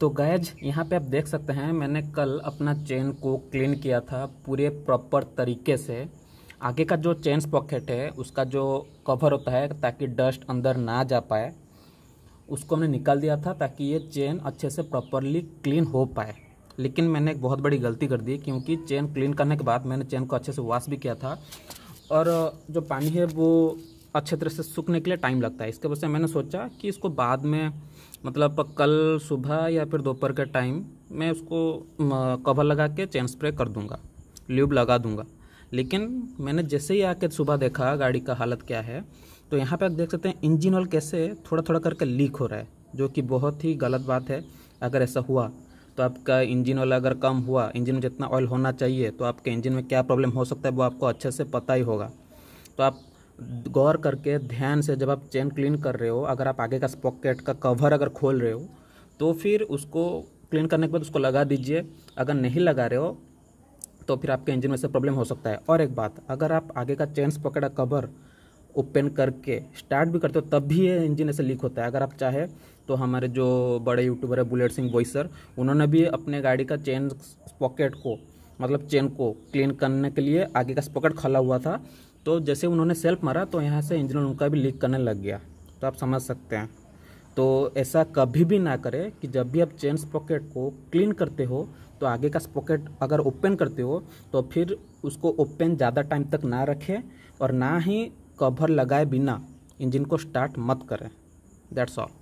तो गैज यहाँ पे आप देख सकते हैं मैंने कल अपना चेन को क्लीन किया था पूरे प्रॉपर तरीके से आगे का जो चेन पॉकेट है उसका जो कवर होता है ताकि डस्ट अंदर ना जा पाए उसको हमने निकाल दिया था ताकि ये चेन अच्छे से प्रॉपरली क्लीन हो पाए लेकिन मैंने एक बहुत बड़ी गलती कर दी क्योंकि चेन क्लीन करने के बाद मैंने चेन को अच्छे से वॉश भी किया था और जो पानी है वो अच्छे तरह से सूखने के लिए टाइम लगता है इसके वजह से मैंने सोचा कि इसको बाद में मतलब कल सुबह या फिर दोपहर के टाइम मैं उसको कवर लगा के चैन स्प्रे कर दूँगा ल्यूब लगा दूँगा लेकिन मैंने जैसे ही आके सुबह देखा गाड़ी का हालत क्या है तो यहाँ पे आप देख सकते हैं इंजन ऑयल कैसे थोड़ा थोड़ा करके लीक हो रहा है जो कि बहुत ही गलत बात है अगर ऐसा हुआ तो आपका इंजन ऑयल अगर कम हुआ इंजन में जितना ऑयल होना चाहिए तो आपके इंजन में क्या प्रॉब्लम हो सकता है वो आपको अच्छे से पता ही होगा तो आप गौर करके ध्यान से जब आप चेन क्लीन कर रहे हो अगर आप आगे का पॉकेट का कवर अगर खोल रहे हो तो फिर उसको क्लीन करने के बाद उसको लगा दीजिए अगर नहीं लगा रहे हो तो फिर आपके इंजन में से प्रॉब्लम हो सकता है और एक बात अगर आप आगे का चेन पॉकेट का कवर ओपन करके स्टार्ट भी करते हो तब भी ये इंजन ऐसे लीक होता है अगर आप चाहे तो हमारे जो बड़े यूट्यूबर है बुलेट सिंह बोईसर उन्होंने भी अपने गाड़ी का चेन पॉकेट को मतलब चेन को क्लीन करने के लिए आगे का स्पकट खला हुआ था तो जैसे उन्होंने सेल्फ मारा तो यहाँ से इंजन उनका भी लीक करने लग गया तो आप समझ सकते हैं तो ऐसा कभी भी ना करें कि जब भी आप चेन स्पॉकेट को क्लीन करते हो तो आगे का स्पॉकेट अगर ओपन करते हो तो फिर उसको ओपन ज़्यादा टाइम तक ना रखें और ना ही कवर लगाए बिना इंजन को स्टार्ट मत करें दैट्स ऑल